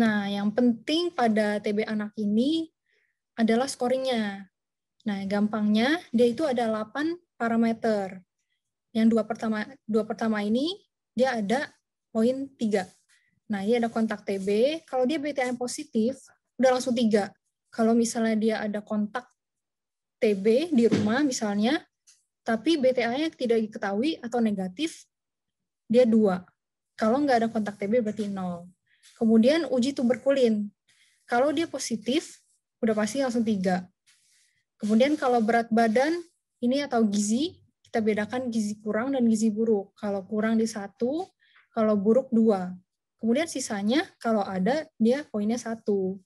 Nah, yang penting pada TB anak ini adalah scoringnya. Nah, gampangnya dia itu ada 8 parameter. Yang dua pertama dua pertama ini dia ada poin 3. Nah, dia ada kontak TB. Kalau dia BTN positif, udah langsung 3. Kalau misalnya dia ada kontak TB di rumah misalnya, tapi BTA-nya tidak diketahui atau negatif, dia dua. Kalau nggak ada kontak TB berarti nol. Kemudian uji tuberkulin. Kalau dia positif, udah pasti langsung tiga. Kemudian kalau berat badan, ini atau gizi, kita bedakan gizi kurang dan gizi buruk. Kalau kurang di satu, kalau buruk dua. Kemudian sisanya kalau ada, dia poinnya satu.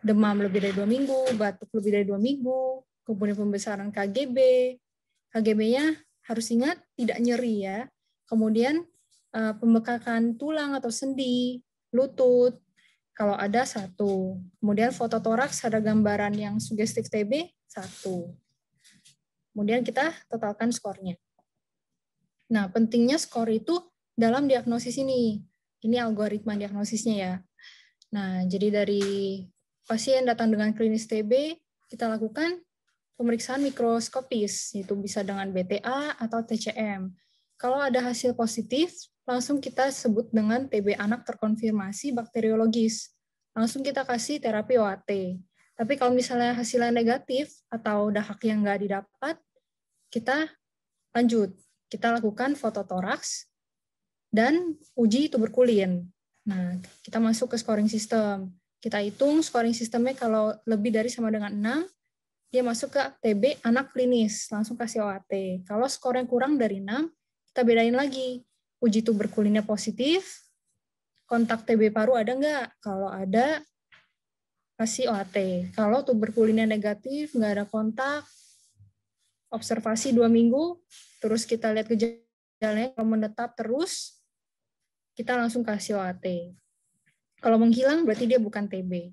Demam lebih dari dua minggu, batuk lebih dari dua minggu, kemudian pembesaran KGB. KGB-nya harus ingat tidak nyeri ya. Kemudian eh, pembekakan tulang atau sendi, lutut, kalau ada satu. Kemudian foto toraks ada gambaran yang sugestif TB, satu. Kemudian kita totalkan skornya. Nah, pentingnya skor itu dalam diagnosis ini. Ini algoritma diagnosisnya ya. Nah, jadi dari pasien datang dengan klinis TB, kita lakukan pemeriksaan mikroskopis, yaitu bisa dengan BTA atau TCM. Kalau ada hasil positif, langsung kita sebut dengan TB anak terkonfirmasi bakteriologis. Langsung kita kasih terapi OAT. Tapi kalau misalnya hasilnya negatif atau dahak yang nggak didapat, kita lanjut. Kita lakukan fototoraks dan uji tuberkulin. Nah, kita masuk ke scoring system. Kita hitung scoring sistemnya kalau lebih dari sama dengan 6, dia masuk ke TB anak klinis, langsung kasih OAT. Kalau skornya kurang dari 6, kita bedain lagi, uji tuberkulinnya positif, kontak TB paru ada nggak? Kalau ada, kasih OAT. Kalau tuberkulinnya negatif, nggak ada kontak, observasi dua minggu, terus kita lihat gejalanya, kalau menetap terus, kita langsung kasih OAT. Kalau menghilang, berarti dia bukan TB.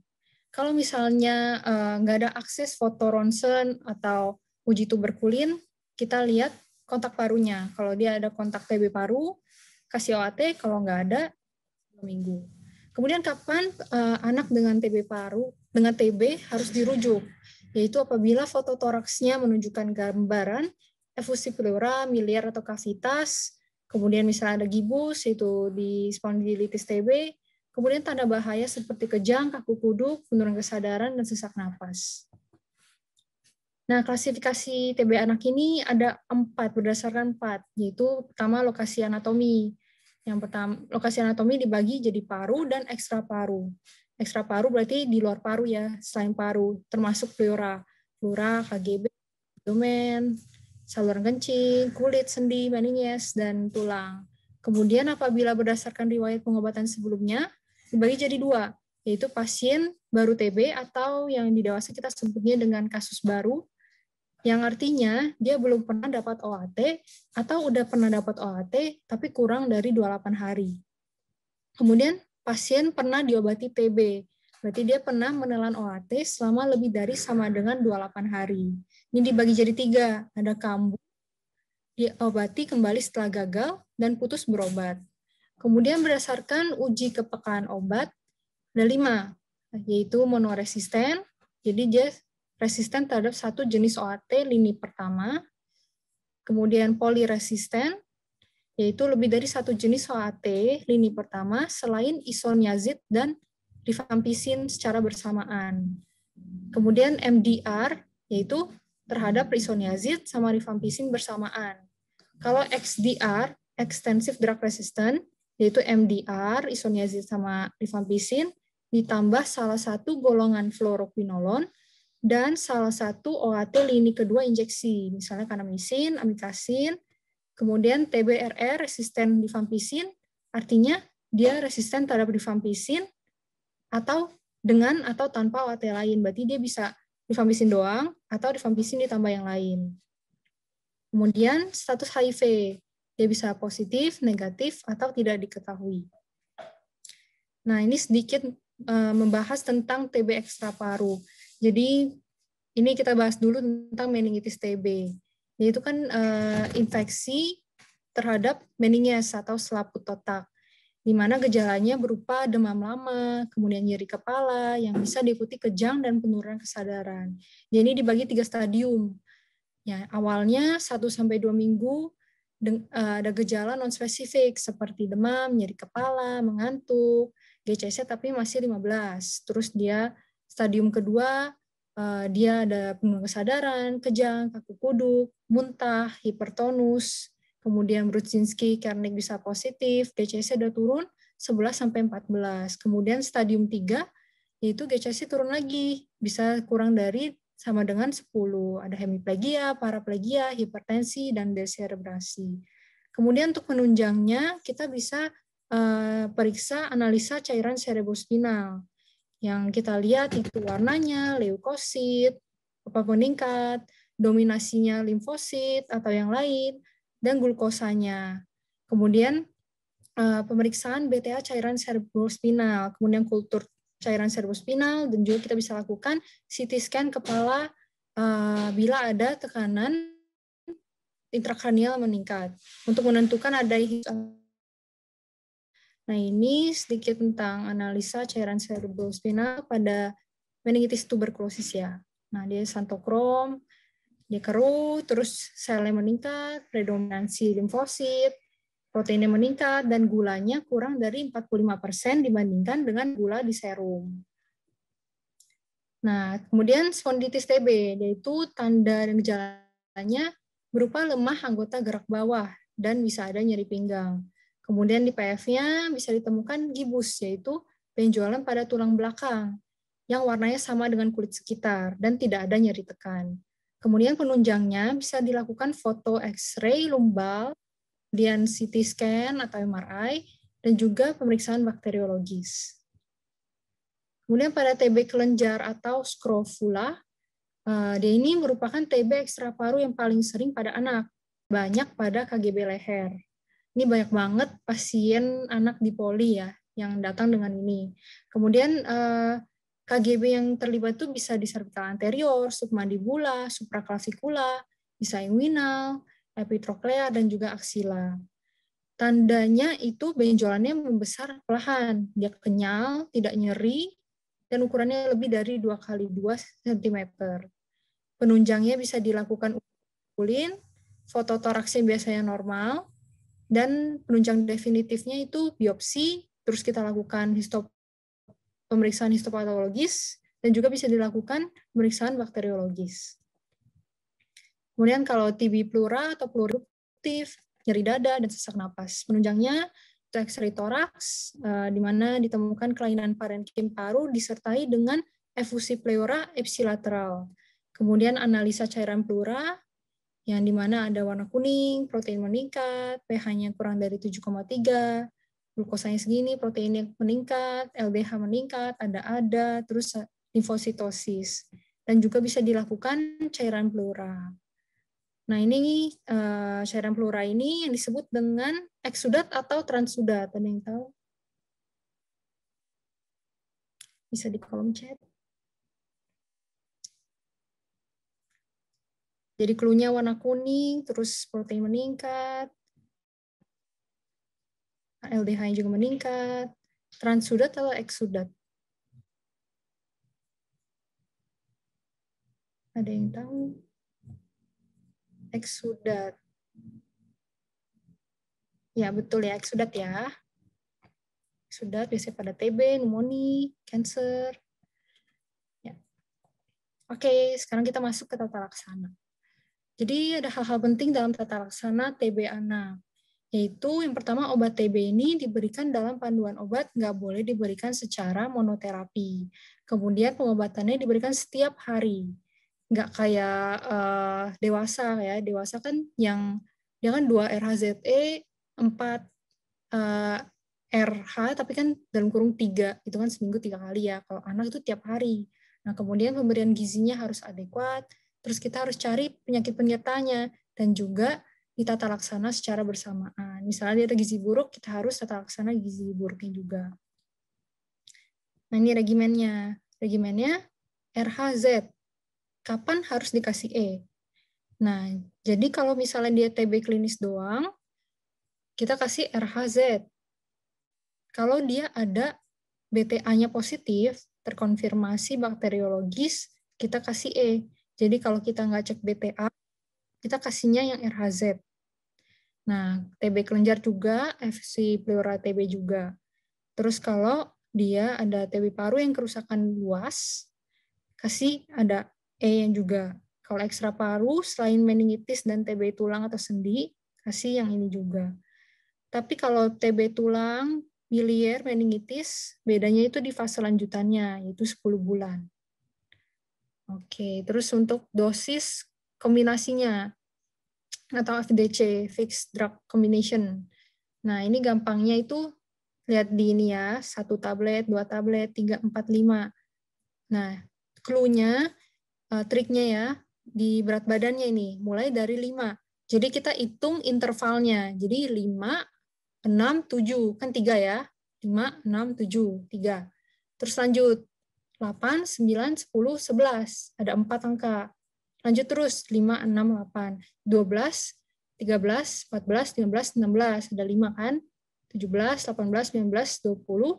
Kalau misalnya eh, nggak ada akses foto ronsen atau uji tuberkulin, kita lihat kontak parunya. Kalau dia ada kontak TB paru, kasih OAT. Kalau nggak ada, dua minggu. Kemudian kapan uh, anak dengan TB paru, dengan TB harus dirujuk? Yaitu apabila foto toraksnya menunjukkan gambaran efusi pleura, miliar atau kavitas, kemudian misalnya ada gibus, itu di spondylitis TB, kemudian tanda bahaya seperti kejang, kaku kuduk, penurunan kesadaran, dan sesak nafas Nah, klasifikasi TB anak ini ada empat berdasarkan empat, yaitu pertama lokasi anatomi. Yang pertama, lokasi anatomi dibagi jadi paru dan ekstra paru. Ekstra paru berarti di luar paru ya, selain paru, termasuk pleura, pleura, KGB, abdomen, saluran kencing, kulit, sendi, meninges, dan tulang. Kemudian apabila berdasarkan riwayat pengobatan sebelumnya, dibagi jadi dua, yaitu pasien baru TB atau yang di dewasa kita sebutnya dengan kasus baru, yang artinya dia belum pernah dapat OAT atau udah pernah dapat OAT tapi kurang dari 28 hari. Kemudian pasien pernah diobati TB, berarti dia pernah menelan OAT selama lebih dari sama dengan 28 hari. Ini dibagi jadi tiga, ada kambuh, diobati kembali setelah gagal, dan putus berobat. Kemudian berdasarkan uji kepekaan obat, ada lima, yaitu monoresisten, jadi dia resisten terhadap satu jenis OAT lini pertama, kemudian poliresisten, yaitu lebih dari satu jenis OAT lini pertama selain isoniazid dan rifampisin secara bersamaan. Kemudian MDR, yaitu terhadap isoniazid sama rifampisin bersamaan. Kalau XDR, extensive drug resistant, yaitu MDR, isoniazid sama rifampisin ditambah salah satu golongan fluoroquinolon dan salah satu OAT lini kedua injeksi, misalnya kanamisin, amikasin, kemudian TBRR resisten divampisin, artinya dia resisten terhadap divampisin atau dengan atau tanpa OAT lain, berarti dia bisa divampisin doang atau divampisin ditambah yang lain. Kemudian status HIV, dia bisa positif, negatif, atau tidak diketahui. Nah, ini sedikit eh, membahas tentang TB ekstra paru. Jadi ini kita bahas dulu tentang meningitis TB. Yaitu kan uh, infeksi terhadap meninges atau selaput otak di mana gejalanya berupa demam lama, kemudian nyeri kepala, yang bisa diikuti kejang dan penurunan kesadaran. Jadi ini dibagi tiga stadium. Ya, awalnya 1-2 minggu eh, ada gejala non-spesifik seperti demam, nyeri kepala, mengantuk, GCC tapi masih 15. Terus dia Stadium kedua, eh, dia ada penurunan kesadaran, kejang, kaku kuduk, muntah, hipertonus, kemudian Brudzinski, Kernik bisa positif, GCS sudah turun 11-14. Kemudian stadium tiga yaitu GCS turun lagi, bisa kurang dari sama dengan 10. Ada hemiplegia, paraplegia, hipertensi, dan deserebrasi. Kemudian untuk penunjangnya, kita bisa uh, periksa analisa cairan serebrospinal yang kita lihat itu warnanya, leukosit, apa meningkat, dominasinya limfosit atau yang lain, dan glukosanya. Kemudian eh, pemeriksaan BTA cairan spinal kemudian kultur cairan cerebrospinal, dan juga kita bisa lakukan CT scan kepala eh, bila ada tekanan intrakranial meningkat untuk menentukan ada Nah ini sedikit tentang analisa cairan cerebrospinal pada meningitis tuberkulosis ya. Nah dia santokrom, dia keruh, terus selnya meningkat, predominansi limfosit, proteinnya meningkat, dan gulanya kurang dari 45% dibandingkan dengan gula di serum. Nah, kemudian sponditis TB, yaitu tanda dan gejalanya berupa lemah anggota gerak bawah dan bisa ada nyeri pinggang. Kemudian di PF-nya bisa ditemukan gibus, yaitu benjolan pada tulang belakang yang warnanya sama dengan kulit sekitar dan tidak ada nyeri tekan. Kemudian penunjangnya bisa dilakukan foto X-ray lumbal, kemudian CT scan atau MRI, dan juga pemeriksaan bakteriologis. Kemudian pada TB kelenjar atau scrofula, eh, dia ini merupakan TB ekstra paru yang paling sering pada anak, banyak pada KGB leher. Ini banyak banget pasien anak di poli ya yang datang dengan ini. Kemudian eh, KGB yang terlibat itu bisa di cervical anterior, submandibula, bisa inguinal, epitroklea, dan juga aksila. Tandanya itu benjolannya membesar perlahan, dia kenyal, tidak nyeri, dan ukurannya lebih dari 2 kali 2 cm. Penunjangnya bisa dilakukan ulin, fototoraksnya biasanya normal, dan penunjang definitifnya itu biopsi, terus kita lakukan histop pemeriksaan histopatologis, dan juga bisa dilakukan pemeriksaan bakteriologis. Kemudian kalau TB pleura atau pluriptif, nyeri dada, dan sesak napas. Penunjangnya itu X-ray toraks, eh, di mana ditemukan kelainan parenkim paru disertai dengan efusi pleura epsilateral. Kemudian analisa cairan pleura yang dimana ada warna kuning, protein meningkat, pH-nya kurang dari 7,3, glukosanya segini, proteinnya meningkat, LDH meningkat, ada ada, terus limfositosis. Dan juga bisa dilakukan cairan plura. Nah, ini eh, cairan plura ini yang disebut dengan eksudat atau transudat. Ada yang tahu? Bisa di kolom chat. Jadi klunya warna kuning, terus protein meningkat, LDH-nya juga meningkat, transudat atau eksudat. Ada yang tahu? Eksudat. Ya, betul ya, eksudat ya. Eksudat biasanya pada TB, pneumonia, cancer. Ya. Oke, sekarang kita masuk ke tata laksana. Jadi ada hal-hal penting dalam tata laksana TB anak, yaitu yang pertama obat TB ini diberikan dalam panduan obat nggak boleh diberikan secara monoterapi. Kemudian pengobatannya diberikan setiap hari, nggak kayak uh, dewasa ya. Dewasa kan yang dia kan dua RHZE, 4 uh, eh, RH, tapi kan dalam kurung tiga, itu kan seminggu tiga kali ya. Kalau anak itu tiap hari. Nah kemudian pemberian gizinya harus adekuat, Terus kita harus cari penyakit penyertanya dan juga ditata laksana secara bersamaan. Misalnya dia ada gizi buruk, kita harus tata laksana gizi buruknya juga. Nah ini regimennya. Regimennya RHZ. Kapan harus dikasih E? Nah, jadi kalau misalnya dia TB klinis doang, kita kasih RHZ. Kalau dia ada BTA-nya positif, terkonfirmasi bakteriologis, kita kasih E. Jadi kalau kita nggak cek BTA, kita kasihnya yang RHZ. Nah, TB kelenjar juga, FC pleura TB juga. Terus kalau dia ada TB paru yang kerusakan luas, kasih ada E yang juga. Kalau ekstra paru, selain meningitis dan TB tulang atau sendi, kasih yang ini juga. Tapi kalau TB tulang, miliar, meningitis, bedanya itu di fase lanjutannya, yaitu 10 bulan. Oke, terus untuk dosis kombinasinya atau FDC (Fixed Drug Combination). Nah, ini gampangnya itu lihat di ini ya, satu tablet, dua tablet, tiga, empat, lima. Nah, cluenya, eh, triknya ya, di berat badannya ini, mulai dari lima. Jadi kita hitung intervalnya. Jadi lima, enam, tujuh, Kan tiga ya. Lima, enam, tujuh, tiga. Terus lanjut, 8, 9, 10, 11. Ada 4 angka. Lanjut terus, 5, 6, 8. 12, 13, 14, 15, 16. Ada 5 kan? 17, 18, 19, 20,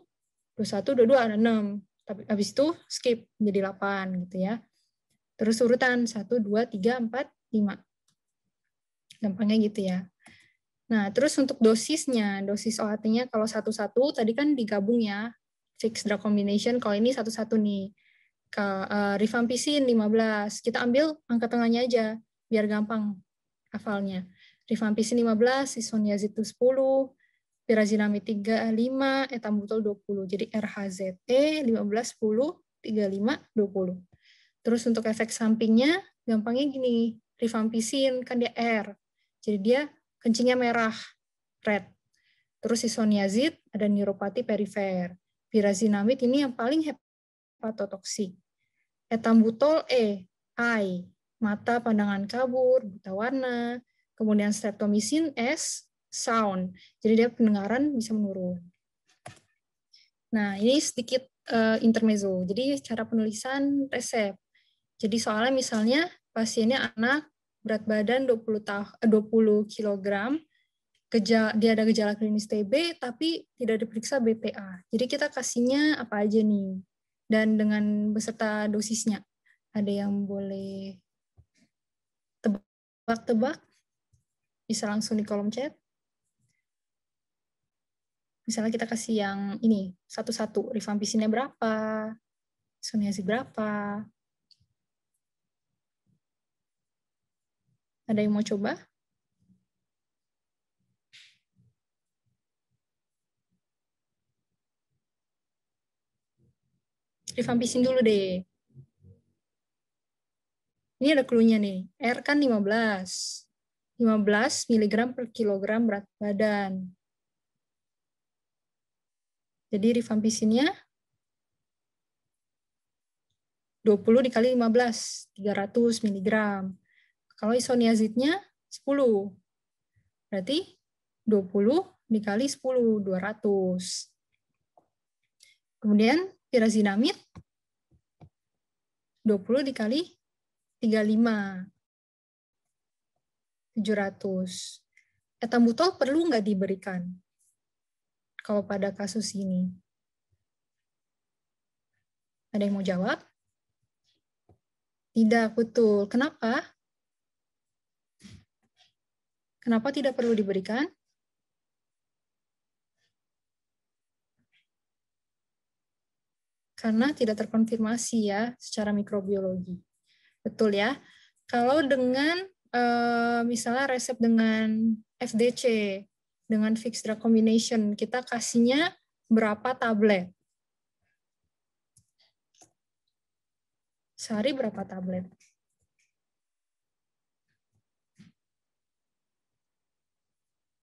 21, 22, ada 6. Tapi habis itu skip jadi 8 gitu ya. Terus urutan 1, 2, 3, 4, 5. Gampangnya gitu ya. Nah, terus untuk dosisnya, dosis OAT-nya kalau satu-satu tadi kan digabung ya, six drug combination. Kalau ini satu-satu nih. Ke, uh, eh, rifampisin 15. Kita ambil angka tengahnya aja biar gampang hafalnya. rifampisin 15, isoniazid 10, pirazinamid 35 etambutol 20. Jadi RHZE 15, 10, 35, 20. Terus untuk efek sampingnya, gampangnya gini, rifampisin kan dia R. Jadi dia kencingnya merah, red. Terus isoniazid ada neuropati perifer. Pirazinamid ini yang paling hepatotoksik. Etambutol E, I, mata pandangan kabur, buta warna, kemudian streptomisin S, sound. Jadi dia pendengaran bisa menurun. Nah, ini sedikit uh, intermezzo. Jadi cara penulisan resep. Jadi soalnya misalnya pasiennya anak berat badan 20 20 kg, gejala dia ada gejala klinis TB tapi tidak diperiksa BPA. Jadi kita kasihnya apa aja nih dan dengan beserta dosisnya. Ada yang boleh tebak-tebak bisa langsung di kolom chat. Misalnya kita kasih yang ini satu-satu, rifampisinnya berapa, sonyasi berapa. Ada yang mau coba? divampisin dulu deh. Ini ada klunya nih. R kan 15. 15 mg per kilogram berat badan. Jadi rifampisinnya 20 dikali 15, 300 mg. Kalau isoniazidnya 10. Berarti 20 dikali 10, 200. Kemudian Pirazinamid 20 dikali 35. 700. etambutol perlu nggak diberikan? Kalau pada kasus ini. Ada yang mau jawab? Tidak, betul. Kenapa? Kenapa tidak perlu diberikan? karena tidak terkonfirmasi ya secara mikrobiologi. Betul ya. Kalau dengan eh, misalnya resep dengan FDC dengan fixed drug combination, kita kasihnya berapa tablet? Sehari berapa tablet?